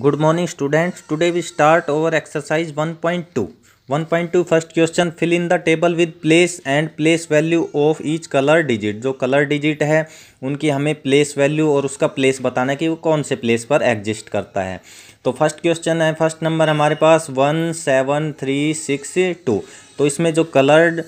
good morning students today we start over exercise 1.2 1.2 first question fill in the table with place and place value of each colour digit जो colour digit है उनकी हमें place value और उसका place बताना है कि वो कौन से प्लेस पर एग्जिस्ट करता है तो फर्स्ट क्वेश्चन है फर्स्ट नंबर हमारे पास one seven three six two तो इसमें जो कलर्ड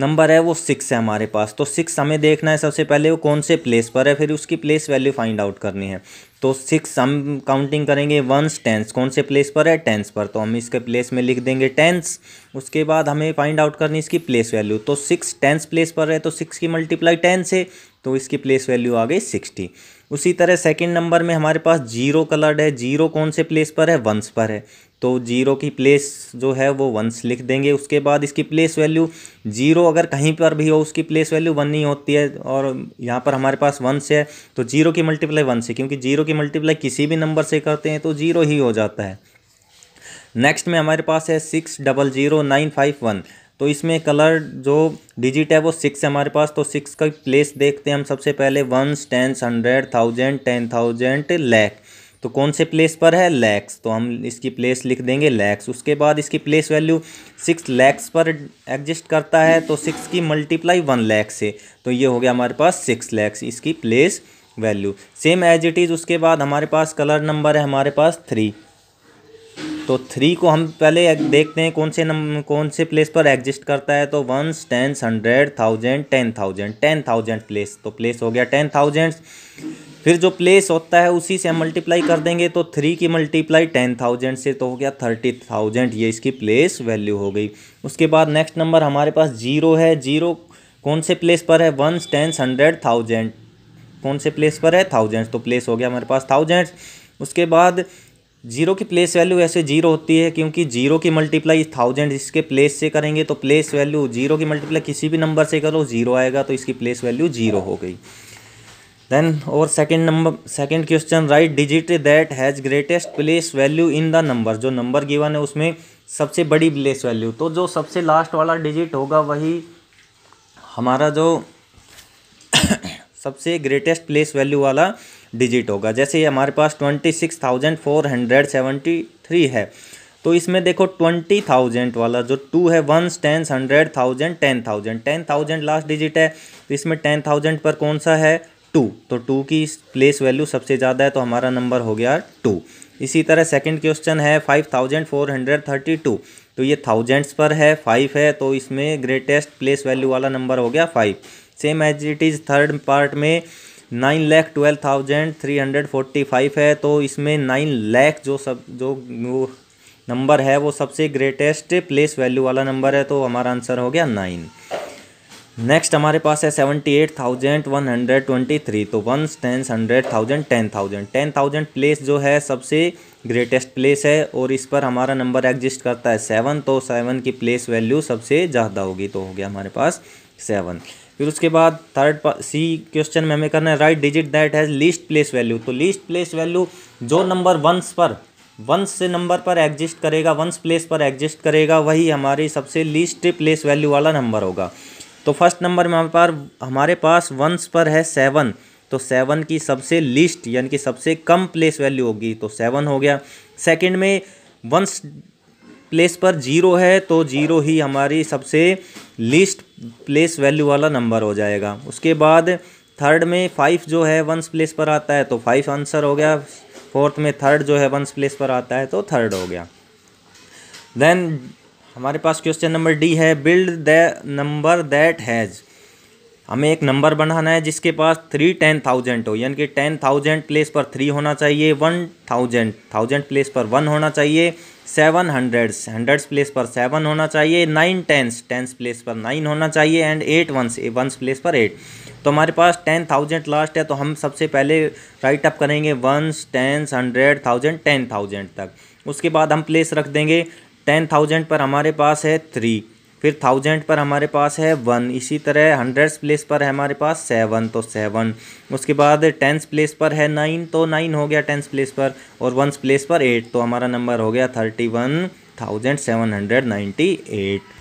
नंबर है वो सिक्स है हमारे पास तो सिक्स हमें देखना है सबसे पहले वो कौन से प्लेस पर है फिर उसकी प्लेस वैल्यू फाइंड आउट करनी है तो सिक्स हम काउंटिंग करेंगे वंस टेंस कौन से प्लेस पर है टेंस पर तो हम इसके प्लेस में लिख देंगे टेंस उसके बाद हमें फाइंड आउट करनी इसकी प्लेस वैल्यू तो सिक्स टेंस प्लेस पर है तो सिक्स की मल्टीप्लाई टेन से तो इसकी प्लेस वैल्यू आ गई सिक्सटी उसी तरह सेकंड नंबर में हमारे पास जीरो कलर्ड है जीरो कौन से प्लेस पर है वंस पर है तो जीरो की प्लेस जो है वो वंस लिख देंगे उसके बाद इसकी प्लेस वैल्यू जीरो अगर कहीं पर भी हो उसकी प्लेस वैल्यू वन ही होती है और यहाँ पर हमारे पास वंस है तो जीरो की मल्टीप्लाई वन से क्योंकि जीरो की मल्टीप्लाई किसी भी नंबर से करते हैं तो जीरो ही हो जाता है नेक्स्ट में हमारे पास है six double zero nine five one तो इसमें कलर जो डिजिट है वो सिक्स है हमारे पास तो सिक्स का प्लेस देखते हैं हम सबसे पहले ones tens hundred thousand ten thousand lakh तो कौन से प्लेस पर है लैक्स तो हम इसकी प्लेस लिख देंगे लैक्स उसके बाद इसकी प्लेस वैल्यू सिक्स लैक्स पर एग्जिस्ट करता है तो सिक्स की मल्टीप्लाई वन लैक्स से तो ये हो गया हमारे पास सिक्स लैक्स इसकी place value same as it is उसके बाद हमारे पास कलर नंबर है हमारे पास थ्री तो थ्री को हम पहले देखते हैं कौन से नम कौन से प्लेस पर एग्जिस्ट करता है तो ones tens hundred thousand ten thousand ten thousand place तो प्लेस हो गया टेन थाउजेंड फिर जो प्लेस होता है उसी से हम मल्टीप्लाई कर देंगे तो थ्री की मल्टीप्लाई टेन थाउजेंड से तो हो गया थर्टी थाउजेंड ये इसकी प्लेस वैल्यू हो गई उसके बाद नेक्स्ट नंबर हमारे पास जीरो है जीरो कौन से प्लेस पर है वंस टेंस हंड्रेड थाउजेंड कौन से प्लेस पर है थाउजेंड्स तो प्लेस हो गया हमारे पास थाउजेंड्स उसके बाद जीरो की प्लेस वैल्यू ऐसे जीरो होती है क्योंकि जीरो की मल्टीप्लाई थाउजेंड इसके प्लेस से करेंगे तो प्लेस वैल्यू जीरो की मल्टीप्लाई किसी भी नंबर से करो जीरो आएगा तो इसकी प्लेस वैल्यू जीरो हो गई देन और second number second question write digit that has greatest place value in the number जो नंबर गिवन है उसमें सबसे बड़ी प्लेस वैल्यू तो जो सबसे लास्ट वाला डिजिट होगा वही हमारा जो सबसे ग्रेटेस्ट प्लेस वैल्यू वाला डिजिट होगा जैसे ये हमारे पास twenty six thousand four hundred seventy three है तो इसमें देखो ट्वेंटी थाउजेंड वाला जो टू है one ten hundred thousand ten thousand ten thousand last digit है तो इसमें टेन थाउजेंड पर कौन सा है टू तो टू की प्लेस वैल्यू सबसे ज़्यादा है तो हमारा नंबर हो गया टू इसी तरह सेकंड क्वेश्चन है five thousand four hundred thirty two तो ये थाउजेंड्स पर है फाइव है तो इसमें ग्रेटेस्ट प्लेस वैल्यू वाला नंबर हो गया five same as it is third part में nine lakh twelve thousand three hundred forty five है तो इसमें नाइन लैख जो सब जो वो नंबर है वो सबसे ग्रेटेस्ट प्लेस वैल्यू वाला नंबर है तो हमारा आंसर हो गया नाइन नेक्स्ट हमारे पास है seventy eight thousand one hundred twenty three तो one ten hundred thousand ten thousand ten thousand place जो है सबसे ग्रेटेस्ट प्लेस है और इस पर हमारा नंबर एग्जिस्ट करता है सेवन तो सेवन की प्लेस वैल्यू सबसे ज़्यादा होगी तो हो गया हमारे पास सेवन फिर उसके बाद थर्ड सी क्वेश्चन में हमें करना है write digit that has least place value तो लीस्ट प्लेस वैल्यू जो नंबर वंस पर वंस से नंबर पर एग्जिस्ट करेगा वंस प्लेस पर एग्जिस्ट करेगा वही हमारी सबसे लीस्ट प्लेस वैल्यू वाला नंबर होगा तो फर्स्ट नंबर में हमारे पास हमारे पास वंस पर है सेवन तो सेवन की सबसे लीस्ट यानी कि सबसे कम प्लेस वैल्यू होगी तो सेवन हो गया सेकंड में वंस प्लेस पर जीरो है तो जीरो ही हमारी सबसे लीस्ट प्लेस वैल्यू वाला नंबर हो जाएगा उसके बाद थर्ड में फाइव जो है वंस प्लेस पर आता है तो फाइव आंसर हो गया फोर्थ में थर्ड जो है वंस प्लेस पर आता है तो थर्ड हो गया देन हमारे पास क्वेश्चन नंबर डी है build the number that has हमें एक नंबर बनाना है जिसके पास थ्री टेन थाउजेंड हो यानी कि टेन थाउजेंड प्लेस पर थ्री होना चाहिए वन थाउजेंड थाउजेंड प्लेस पर वन होना चाहिए सेवन हंड्रेड्स हंड्रेड्स प्लेस पर सेवन होना चाहिए नाइन टेंस टेंस प्लेस पर नाइन होना चाहिए and eight ones ones place पर एट तो हमारे पास टेन थाउजेंड लास्ट है तो हम सबसे पहले राइट अप करेंगे ones tens hundred thousand ten thousand तक उसके बाद हम प्लेस रख देंगे टेन थाउजेंड पर हमारे पास है थ्री फिर थाउजेंड पर हमारे पास है वन इसी तरह हंड्रेड्स प्लेस पर है हमारे पास सेवन तो सेवन उसके बाद टेंस प्लेस पर है नाइन तो नाइन हो गया टेंस प्लेस पर और वंस प्लेस पर एट तो हमारा नंबर हो गया thirty one thousand seven hundred ninety eight